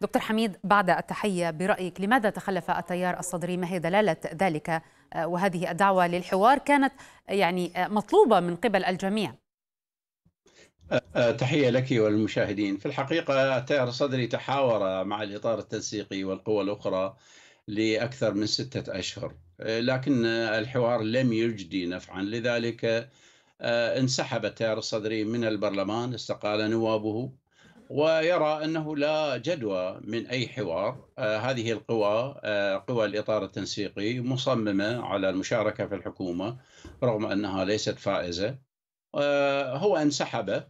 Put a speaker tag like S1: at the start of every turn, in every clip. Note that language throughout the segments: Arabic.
S1: دكتور حميد بعد التحية برأيك لماذا تخلف التيار الصدري ما هي دلالة ذلك آه، وهذه الدعوة للحوار كانت يعني آه، مطلوبة من قبل الجميع
S2: آه، تحية لك والمشاهدين في الحقيقة التيار الصدري تحاور مع الإطار التنسيقي والقوى الأخرى لأكثر من ستة أشهر لكن الحوار لم يجدي نفعا لذلك انسحب التيار الصدري من البرلمان استقال نوابه ويرى انه لا جدوى من اي حوار آه، هذه القوى آه، قوى الاطار التنسيقي مصممه على المشاركه في الحكومه رغم انها ليست فائزه آه، هو انسحب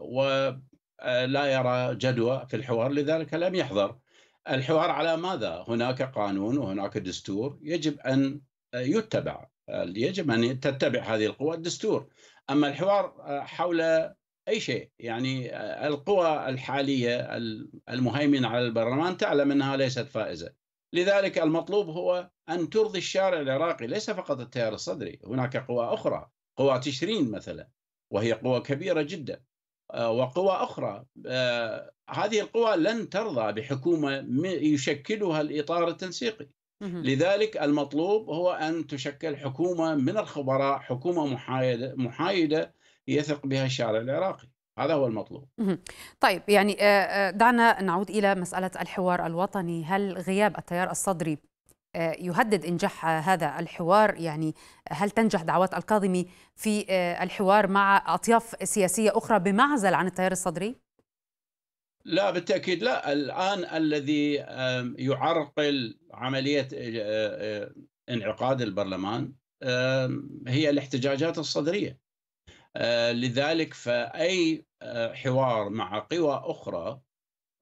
S2: ولا يرى جدوى في الحوار لذلك لم يحضر الحوار على ماذا هناك قانون وهناك دستور يجب ان يتبع يجب ان تتبع هذه القوى الدستور اما الحوار حول اي شيء يعني القوى الحاليه المهيمنه على البرلمان تعلم انها ليست فائزه لذلك المطلوب هو ان ترضي الشارع العراقي ليس فقط التيار الصدري هناك قوى اخرى قوى تشرين مثلا وهي قوى كبيره جدا آه، وقوى اخرى آه، هذه القوى لن ترضى بحكومه يشكلها الاطار التنسيقي لذلك المطلوب هو ان تشكل حكومه من الخبراء حكومه محايده محايده يثق بها الشارع العراقي هذا هو المطلوب
S1: طيب يعني آه، آه، دعنا نعود إلى مسألة الحوار الوطني هل غياب التيار الصدري آه، يهدد إنجاح هذا الحوار يعني هل تنجح دعوات الكاظمي في الحوار مع أطياف سياسية أخرى بمعزل عن التيار الصدري؟
S2: لا بالتأكيد لا الآن الذي يعرقل عملية انعقاد البرلمان هي الاحتجاجات الصدرية آه، لذلك فأي آه، حوار مع قوى أخرى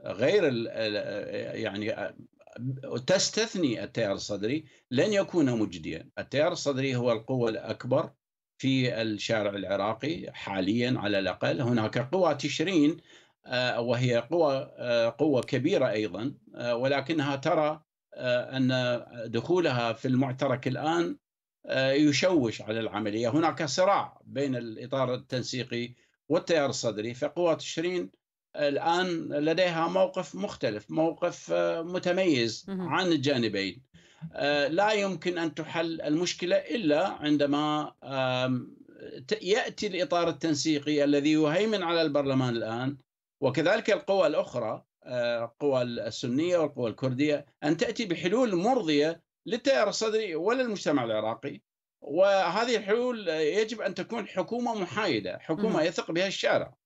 S2: غير آه، يعني تستثني التيار الصدري لن يكون مجديا التيار الصدري هو القوة الأكبر في الشارع العراقي حاليا على الأقل هناك قوى تشرين وهي قوة قوة كبيرة أيضا ولكنها ترى أن دخولها في المعترك الآن آه، يشوش على العملية هناك صراع بين الإطار التنسيقي والتيار الصدري فقوات تشرين الآن لديها موقف مختلف موقف آه، متميز عن الجانبين آه، لا يمكن أن تحل المشكلة إلا عندما يأتي الإطار التنسيقي الذي يهيمن على البرلمان الآن وكذلك القوى الأخرى القوى السنية والقوى الكردية أن تأتي بحلول مرضية للتيار الصدري ولا المجتمع العراقي وهذه الحلول يجب ان تكون حكومه محايده، حكومه
S1: يثق بها الشارع.